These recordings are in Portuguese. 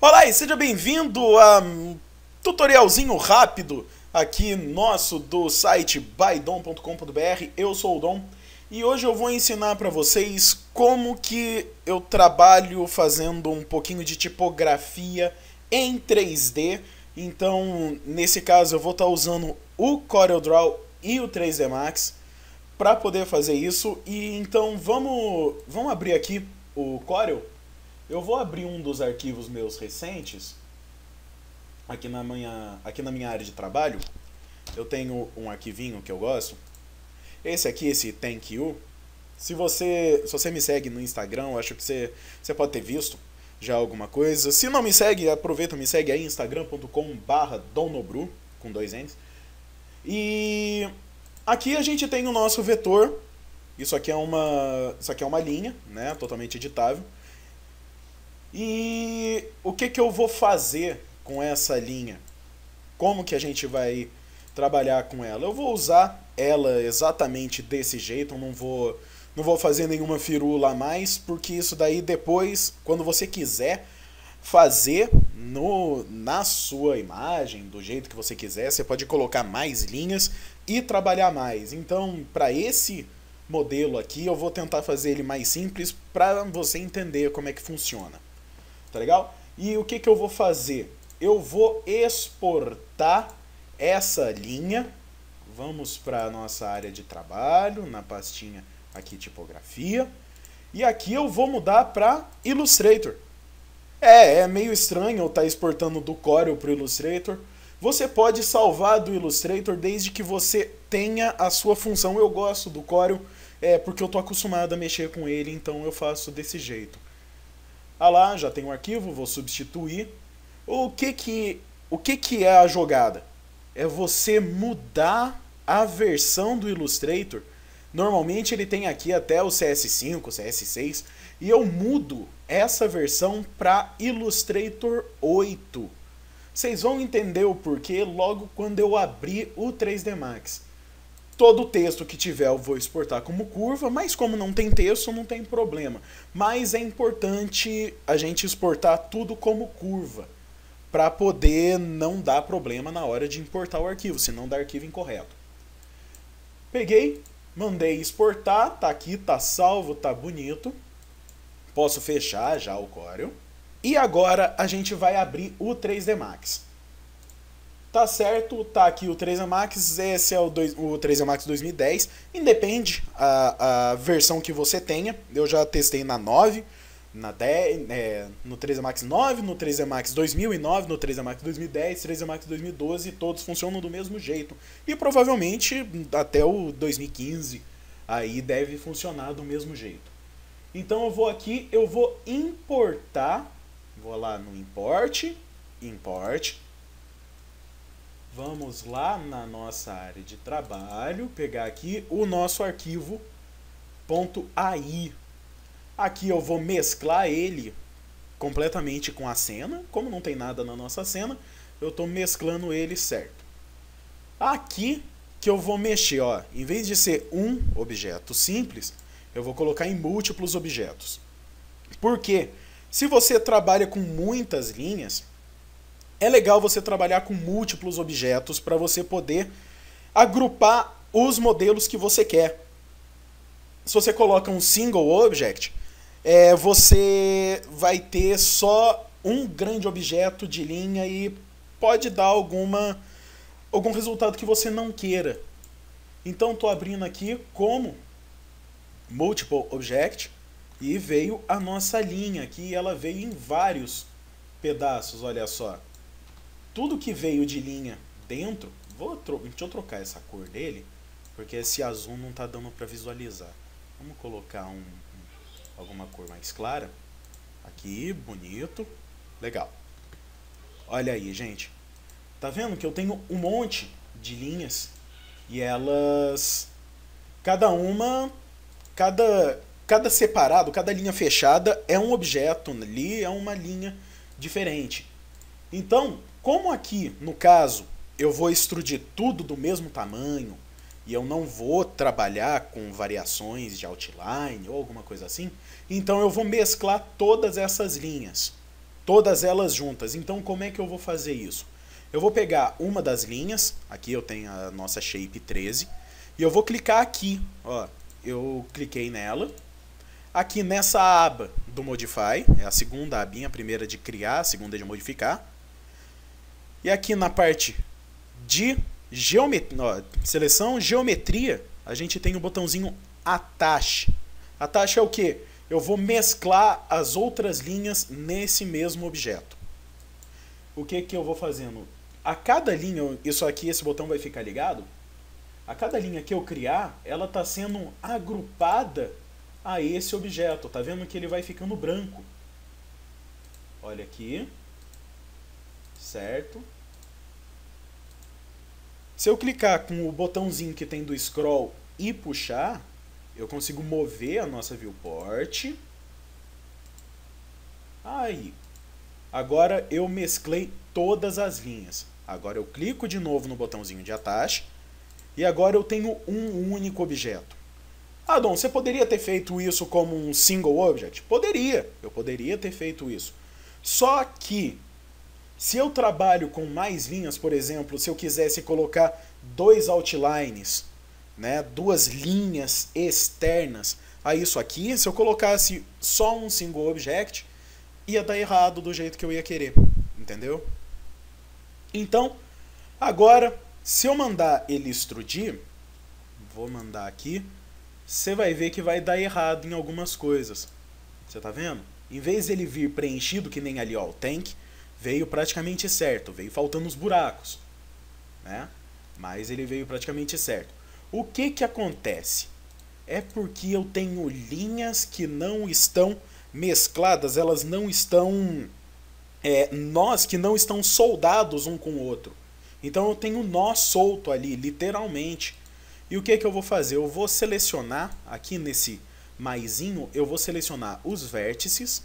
Olá e seja bem-vindo a tutorialzinho rápido aqui nosso do site bydom.com.br. Eu sou o Dom e hoje eu vou ensinar para vocês como que eu trabalho fazendo um pouquinho de tipografia em 3D. Então, nesse caso, eu vou estar tá usando o CorelDRAW e o 3D Max para poder fazer isso. E então vamos, vamos abrir aqui o Corel. Eu vou abrir um dos arquivos meus recentes aqui na minha, aqui na minha área de trabalho. Eu tenho um arquivinho que eu gosto. Esse aqui, esse thank you. Se você, se você me segue no Instagram, eu acho que você, você pode ter visto já alguma coisa. Se não me segue, aproveita, me segue aí instagram.com/donobru com dois n's. E Aqui a gente tem o nosso vetor. Isso aqui é uma, isso aqui é uma linha, né? Totalmente editável. E o que, que eu vou fazer com essa linha? Como que a gente vai trabalhar com ela? Eu vou usar ela exatamente desse jeito, eu não vou não vou fazer nenhuma firula a mais, porque isso daí depois, quando você quiser fazer no na sua imagem, do jeito que você quiser, você pode colocar mais linhas e trabalhar mais. Então, para esse modelo aqui, eu vou tentar fazer ele mais simples para você entender como é que funciona. Tá legal? E o que, que eu vou fazer? Eu vou exportar essa linha. Vamos para a nossa área de trabalho, na pastinha aqui tipografia. E aqui eu vou mudar para Illustrator. É, é meio estranho eu estar tá exportando do Corel para o Illustrator, você pode salvar do Illustrator desde que você tenha a sua função. Eu gosto do Corel, é porque eu tô acostumado a mexer com ele, então eu faço desse jeito. Ah lá, já tem um arquivo, vou substituir. O que que, o que que é a jogada? É você mudar a versão do Illustrator. Normalmente ele tem aqui até o CS5, CS6, e eu mudo essa versão para Illustrator 8. Vocês vão entender o porquê logo quando eu abrir o 3D Max. Todo texto que tiver eu vou exportar como curva, mas como não tem texto, não tem problema. Mas é importante a gente exportar tudo como curva, para poder não dar problema na hora de importar o arquivo, se não dar arquivo incorreto. Peguei, mandei exportar, tá aqui, tá salvo, tá bonito. Posso fechar já o Corel. E agora a gente vai abrir o 3D Max. Tá certo, tá aqui o 3D Max, esse é o, dois o 3D Max 2010, independe a, a versão que você tenha, eu já testei na 9, na 10, é, no 3D Max 9, no 3D Max 2009, no 3D Max 2010, 3D Max 2012, todos funcionam do mesmo jeito. E provavelmente até o 2015 aí deve funcionar do mesmo jeito. Então eu vou aqui, eu vou importar Vou lá no import, import. Vamos lá na nossa área de trabalho, pegar aqui o nosso arquivo .ai. Aqui eu vou mesclar ele completamente com a cena. Como não tem nada na nossa cena, eu estou mesclando ele certo. Aqui que eu vou mexer, ó, em vez de ser um objeto simples, eu vou colocar em múltiplos objetos. Por quê? Porque se você trabalha com muitas linhas, é legal você trabalhar com múltiplos objetos para você poder agrupar os modelos que você quer. Se você coloca um single object, é, você vai ter só um grande objeto de linha e pode dar alguma algum resultado que você não queira. Então estou abrindo aqui como multiple object e veio a nossa linha, que ela veio em vários pedaços, olha só. Tudo que veio de linha dentro, vou tro deixa eu trocar essa cor dele, porque esse azul não está dando para visualizar. Vamos colocar um, alguma cor mais clara. Aqui, bonito. Legal. Olha aí, gente. Tá vendo que eu tenho um monte de linhas e elas cada uma cada cada separado, cada linha fechada é um objeto ali, é uma linha diferente. Então, como aqui, no caso, eu vou extrudir tudo do mesmo tamanho e eu não vou trabalhar com variações de outline ou alguma coisa assim, então eu vou mesclar todas essas linhas, todas elas juntas. Então, como é que eu vou fazer isso? Eu vou pegar uma das linhas, aqui eu tenho a nossa shape 13, e eu vou clicar aqui, ó, eu cliquei nela, Aqui nessa aba do Modify, é a segunda abinha, a primeira de criar, a segunda de modificar. E aqui na parte de geomet ó, seleção geometria, a gente tem o um botãozinho Attach. Attach é o que? Eu vou mesclar as outras linhas nesse mesmo objeto. O que, que eu vou fazendo? A cada linha, isso aqui, esse botão vai ficar ligado. A cada linha que eu criar, ela está sendo agrupada a esse objeto. Tá vendo que ele vai ficando branco. Olha aqui. Certo? Se eu clicar com o botãozinho que tem do scroll e puxar, eu consigo mover a nossa viewport. Aí. Agora eu mesclei todas as linhas. Agora eu clico de novo no botãozinho de attach e agora eu tenho um único objeto. Ah, Dom, você poderia ter feito isso como um single object? Poderia, eu poderia ter feito isso. Só que, se eu trabalho com mais linhas, por exemplo, se eu quisesse colocar dois outlines, né, duas linhas externas a isso aqui, se eu colocasse só um single object, ia dar errado do jeito que eu ia querer, entendeu? Então, agora, se eu mandar ele extrudir, vou mandar aqui, você vai ver que vai dar errado em algumas coisas. Você tá vendo? Em vez dele vir preenchido que nem ali ó, o tank, veio praticamente certo, veio faltando os buracos, né? Mas ele veio praticamente certo. O que que acontece? É porque eu tenho linhas que não estão mescladas, elas não estão é, nós que não estão soldados um com o outro. Então eu tenho nó solto ali, literalmente. E o que, que eu vou fazer? Eu vou selecionar aqui nesse maisinho, eu vou selecionar os vértices.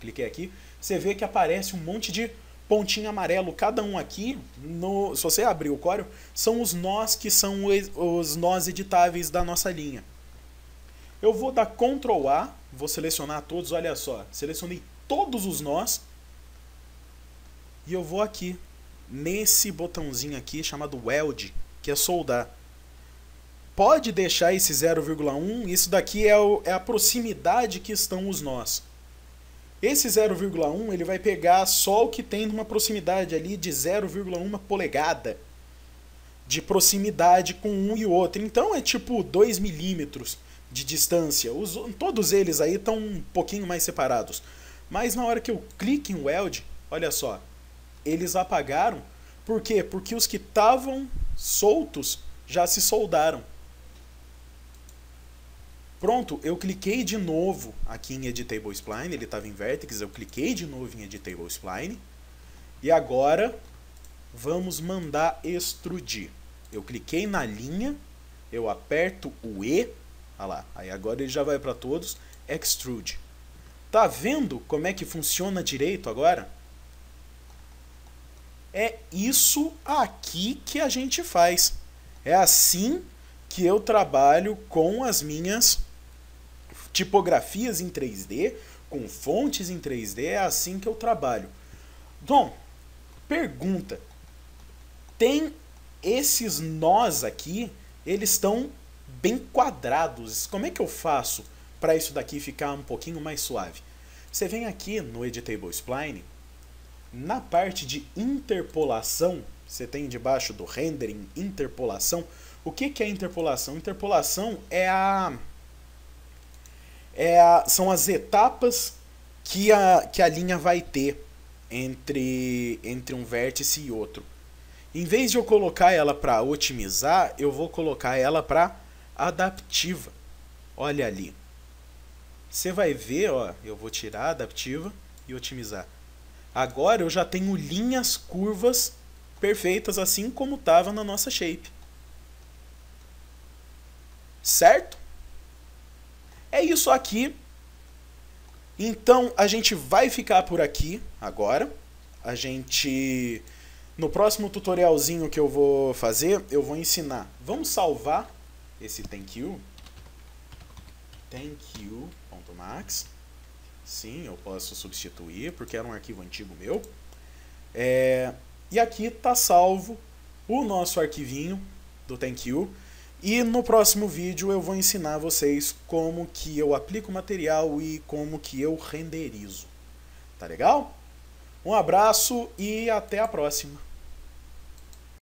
Cliquei aqui. Você vê que aparece um monte de pontinho amarelo. Cada um aqui, no, se você abrir o Corel, são os nós que são os nós editáveis da nossa linha. Eu vou dar Ctrl A, vou selecionar todos, olha só. Selecionei todos os nós. E eu vou aqui, nesse botãozinho aqui chamado Weld, que é soldar pode deixar esse 0,1, isso daqui é, o, é a proximidade que estão os nós. Esse 0,1 ele vai pegar só o que tem numa proximidade ali de 0,1 polegada de proximidade com um e outro. Então é tipo 2 milímetros de distância. Os, todos eles aí estão um pouquinho mais separados. Mas na hora que eu clico em Weld, olha só, eles apagaram. Por quê? Porque os que estavam soltos já se soldaram. Pronto, eu cliquei de novo aqui em Editable Spline, ele estava em Vertex, eu cliquei de novo em Editable Spline. E agora vamos mandar extrudir. Eu cliquei na linha, eu aperto o E, olha lá, aí agora ele já vai para todos, Extrude. Tá vendo como é que funciona direito agora? É isso aqui que a gente faz. É assim que eu trabalho com as minhas tipografias em 3D, com fontes em 3D, é assim que eu trabalho. Dom, pergunta. Tem esses nós aqui, eles estão bem quadrados. Como é que eu faço para isso daqui ficar um pouquinho mais suave? Você vem aqui no Editable Spline, na parte de interpolação, você tem debaixo do rendering interpolação. O que, que é interpolação? Interpolação é a é a, são as etapas que a, que a linha vai ter entre, entre um vértice e outro. Em vez de eu colocar ela para otimizar, eu vou colocar ela para adaptiva. Olha ali. Você vai ver, ó, eu vou tirar adaptiva e otimizar. Agora eu já tenho linhas curvas perfeitas assim como estava na nossa shape. Certo? É isso aqui. Então a gente vai ficar por aqui agora. A gente no próximo tutorialzinho que eu vou fazer, eu vou ensinar. Vamos salvar esse thank you. Thank you.max. Sim, eu posso substituir porque era um arquivo antigo meu. É... e aqui está salvo o nosso arquivinho do thank you. E no próximo vídeo eu vou ensinar vocês como que eu aplico o material e como que eu renderizo. Tá legal? Um abraço e até a próxima!